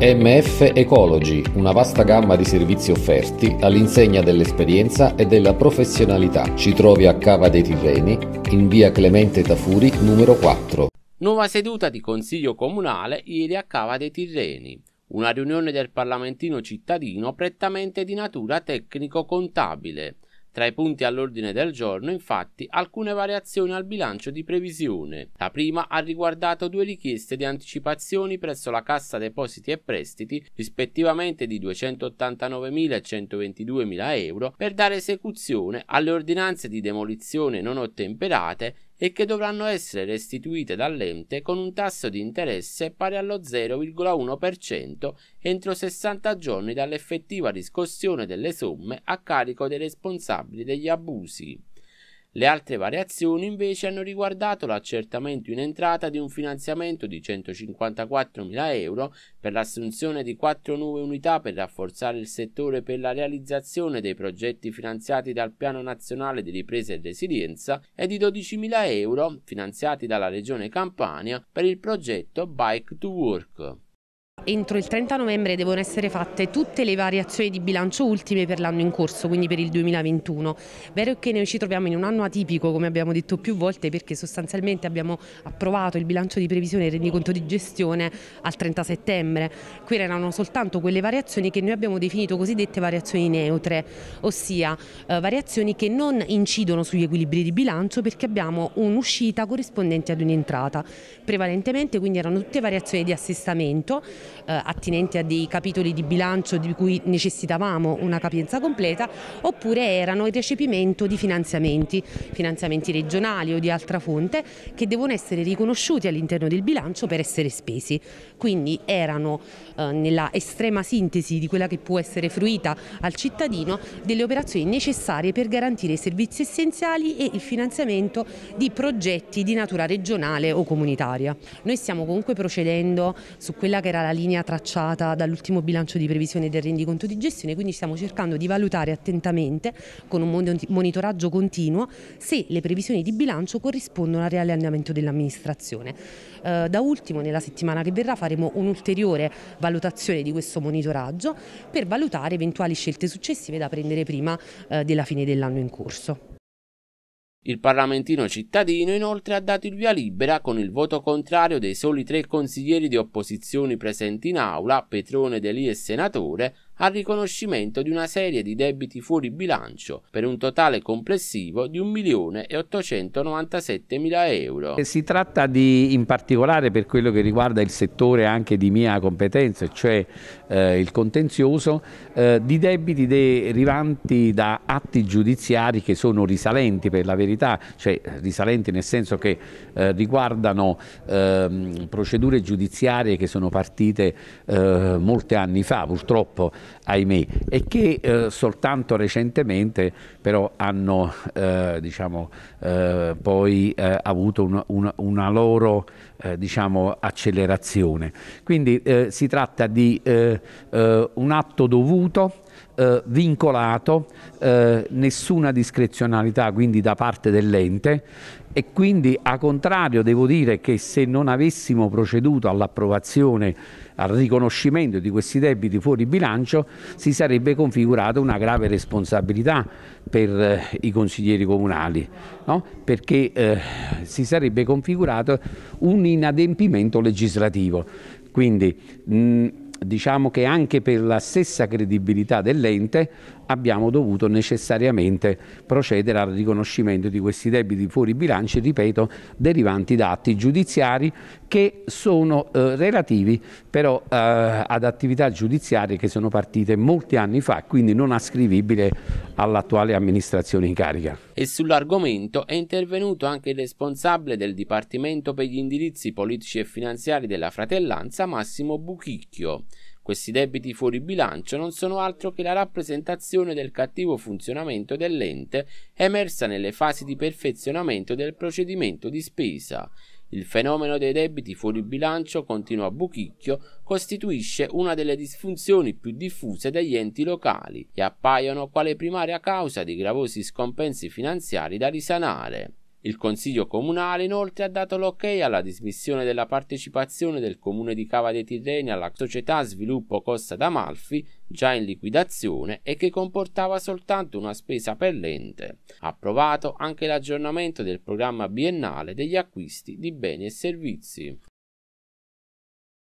MF Ecology, una vasta gamma di servizi offerti all'insegna dell'esperienza e della professionalità. Ci trovi a Cava dei Tirreni, in via Clemente Tafuri, numero 4. Nuova seduta di Consiglio Comunale ieri a Cava dei Tirreni. Una riunione del Parlamentino cittadino prettamente di natura tecnico-contabile tra i punti all'ordine del giorno, infatti, alcune variazioni al bilancio di previsione. La prima ha riguardato due richieste di anticipazioni presso la Cassa Depositi e Prestiti, rispettivamente di 289.000 e 122.000 euro, per dare esecuzione alle ordinanze di demolizione non ottemperate e che dovranno essere restituite dall'ente con un tasso di interesse pari allo 0,1% entro 60 giorni dall'effettiva riscossione delle somme a carico dei responsabili degli abusi. Le altre variazioni invece hanno riguardato l'accertamento in entrata di un finanziamento di 154.000 euro per l'assunzione di quattro nuove unità per rafforzare il settore per la realizzazione dei progetti finanziati dal Piano Nazionale di Ripresa e Resilienza e di 12.000 euro finanziati dalla Regione Campania per il progetto Bike to Work entro il 30 novembre devono essere fatte tutte le variazioni di bilancio ultime per l'anno in corso, quindi per il 2021. Vero che noi ci troviamo in un anno atipico, come abbiamo detto più volte, perché sostanzialmente abbiamo approvato il bilancio di previsione e il rendiconto di gestione al 30 settembre. Qui erano soltanto quelle variazioni che noi abbiamo definito cosiddette variazioni neutre, ossia eh, variazioni che non incidono sugli equilibri di bilancio perché abbiamo un'uscita corrispondente ad un'entrata. Prevalentemente quindi erano tutte variazioni di assestamento eh, attinenti a dei capitoli di bilancio di cui necessitavamo una capienza completa oppure erano il recepimento di finanziamenti, finanziamenti regionali o di altra fonte che devono essere riconosciuti all'interno del bilancio per essere spesi. Quindi erano eh, nella estrema sintesi di quella che può essere fruita al cittadino delle operazioni necessarie per garantire i servizi essenziali e il finanziamento di progetti di natura regionale o comunitaria. Noi stiamo comunque procedendo su quella che era la linea linea tracciata dall'ultimo bilancio di previsione del rendiconto di gestione, quindi stiamo cercando di valutare attentamente con un monitoraggio continuo se le previsioni di bilancio corrispondono al reale andamento dell'amministrazione. Eh, da ultimo nella settimana che verrà faremo un'ulteriore valutazione di questo monitoraggio per valutare eventuali scelte successive da prendere prima eh, della fine dell'anno in corso. Il parlamentino cittadino inoltre ha dato il via libera con il voto contrario dei soli tre consiglieri di opposizione presenti in aula, Petrone, D'Elì e Senatore, al riconoscimento di una serie di debiti fuori bilancio per un totale complessivo di 1.897.000 euro. Eh, si tratta di, in particolare per quello che riguarda il settore anche di mia competenza, cioè eh, il contenzioso, eh, di debiti derivanti da atti giudiziari che sono risalenti per la verità severità, cioè eh, risalenti nel senso che eh, riguardano eh, procedure giudiziarie che sono partite eh, molti anni fa, purtroppo, ahimè, e che eh, soltanto recentemente però hanno eh, diciamo, poi avuto un, un, una loro diciamo, accelerazione. Quindi si tratta di un atto dovuto eh, vincolato eh, nessuna discrezionalità quindi da parte dell'ente e quindi a contrario devo dire che se non avessimo proceduto all'approvazione, al riconoscimento di questi debiti fuori bilancio si sarebbe configurata una grave responsabilità per eh, i consiglieri comunali no? perché eh, si sarebbe configurato un inadempimento legislativo. Quindi, mh, diciamo che anche per la stessa credibilità dell'ente abbiamo dovuto necessariamente procedere al riconoscimento di questi debiti fuori bilancio, ripeto, derivanti da atti giudiziari che sono eh, relativi però eh, ad attività giudiziarie che sono partite molti anni fa, quindi non ascrivibile all'attuale amministrazione in carica. E sull'argomento è intervenuto anche il responsabile del Dipartimento per gli indirizzi politici e finanziari della Fratellanza, Massimo Buchicchio. Questi debiti fuori bilancio non sono altro che la rappresentazione del cattivo funzionamento dell'ente emersa nelle fasi di perfezionamento del procedimento di spesa. Il fenomeno dei debiti fuori bilancio, continuo a Buchicchio, costituisce una delle disfunzioni più diffuse degli enti locali e appaiono quale primaria causa di gravosi scompensi finanziari da risanare. Il Consiglio Comunale inoltre ha dato l'ok alla dismissione della partecipazione del Comune di Cava dei Tirreni alla società Sviluppo Costa d'Amalfi, già in liquidazione e che comportava soltanto una spesa per l'ente. Approvato anche l'aggiornamento del programma biennale degli acquisti di beni e servizi.